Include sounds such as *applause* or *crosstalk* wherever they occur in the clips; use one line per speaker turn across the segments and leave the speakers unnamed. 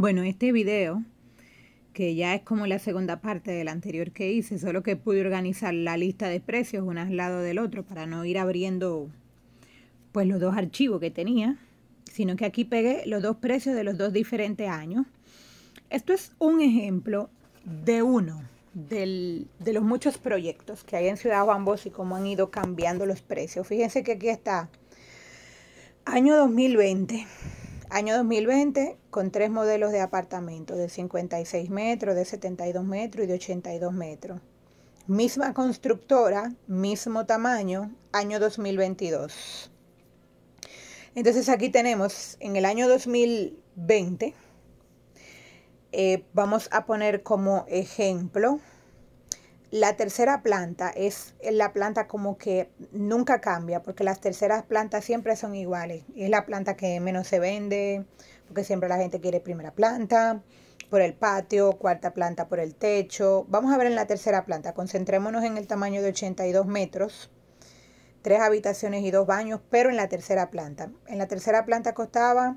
Bueno, este video, que ya es como la segunda parte del anterior que hice, solo que pude organizar la lista de precios uno al lado del otro para no ir abriendo pues los dos archivos que tenía, sino que aquí pegué los dos precios de los dos diferentes años. Esto es un ejemplo de uno de los muchos proyectos que hay en Ciudad Juan y cómo han ido cambiando los precios. Fíjense que aquí está año 2020 Año 2020 con tres modelos de apartamento de 56 metros, de 72 metros y de 82 metros. Misma constructora, mismo tamaño, año 2022. Entonces aquí tenemos en el año 2020, eh, vamos a poner como ejemplo la tercera planta es la planta como que nunca cambia, porque las terceras plantas siempre son iguales. Es la planta que menos se vende, porque siempre la gente quiere primera planta, por el patio, cuarta planta por el techo. Vamos a ver en la tercera planta, concentrémonos en el tamaño de 82 metros, tres habitaciones y dos baños, pero en la tercera planta. En la tercera planta costaba,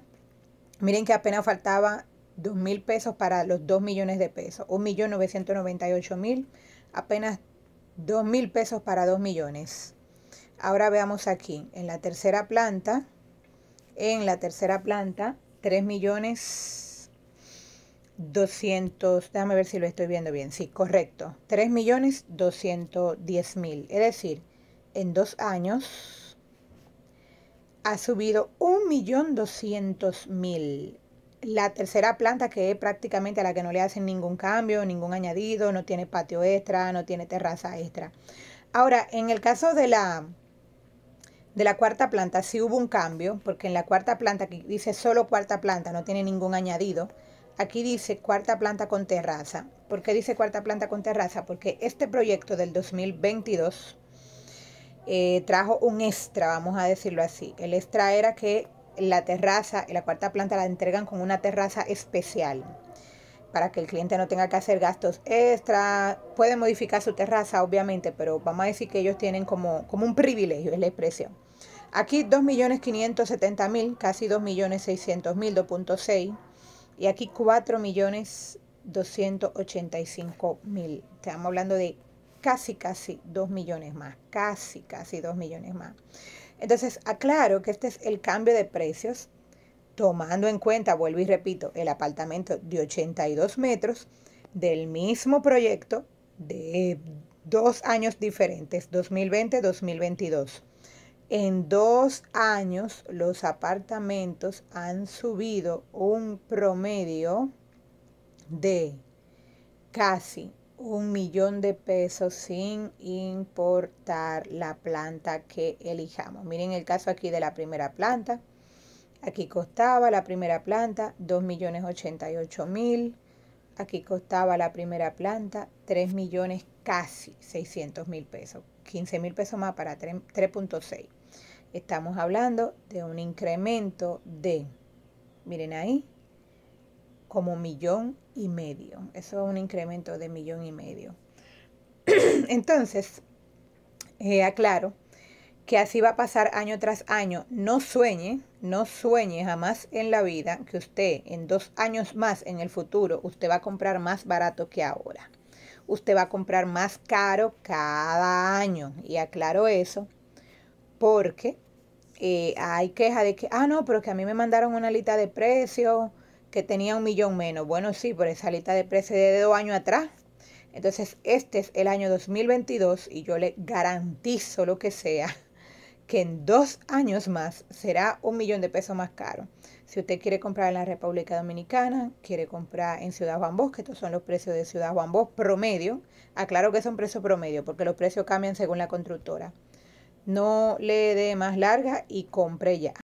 miren que apenas faltaba 2 mil pesos para los 2 millones de pesos, 1.998.000 apenas 2 mil pesos para 2 millones. Ahora veamos aquí, en la tercera planta, en la tercera planta, 3 millones 200, déjame ver si lo estoy viendo bien, sí, correcto, 3 millones 210 mil, es decir, en dos años ha subido 1 millón 200 mil, la tercera planta que es prácticamente a la que no le hacen ningún cambio, ningún añadido, no tiene patio extra, no tiene terraza extra. Ahora, en el caso de la, de la cuarta planta, sí hubo un cambio, porque en la cuarta planta, que dice solo cuarta planta, no tiene ningún añadido, aquí dice cuarta planta con terraza. ¿Por qué dice cuarta planta con terraza? Porque este proyecto del 2022 eh, trajo un extra, vamos a decirlo así. El extra era que la terraza, la cuarta planta la entregan con una terraza especial para que el cliente no tenga que hacer gastos extra. Puede modificar su terraza, obviamente, pero vamos a decir que ellos tienen como, como un privilegio, es la expresión. Aquí 2.570.000, casi 2.600.000, 2.6. Y aquí 4.285.000. Estamos hablando de casi, casi 2 millones más. Casi, casi 2 millones más. Entonces, aclaro que este es el cambio de precios, tomando en cuenta, vuelvo y repito, el apartamento de 82 metros del mismo proyecto de dos años diferentes, 2020-2022. En dos años los apartamentos han subido un promedio de casi un millón de pesos sin importar la planta que elijamos. Miren el caso aquí de la primera planta. Aquí costaba la primera planta 2 millones mil. Aquí costaba la primera planta 3 millones casi 600 mil pesos. 15 mil pesos más para 3.6. Estamos hablando de un incremento de, miren ahí, como millón y medio. Eso es un incremento de millón y medio. *clears throat* Entonces, eh, aclaro que así va a pasar año tras año. No sueñe, no sueñe jamás en la vida que usted en dos años más en el futuro, usted va a comprar más barato que ahora. Usted va a comprar más caro cada año. Y aclaro eso porque eh, hay queja de que, ah, no, pero que a mí me mandaron una lista de precios que tenía un millón menos. Bueno, sí, por esa lista de precios de dos años atrás. Entonces, este es el año 2022 y yo le garantizo lo que sea *laughs* que en dos años más será un millón de pesos más caro. Si usted quiere comprar en la República Dominicana, quiere comprar en Ciudad Juan Bosque que estos son los precios de Ciudad Juan promedio, aclaro que son precios promedio porque los precios cambian según la constructora. No le dé más larga y compre ya.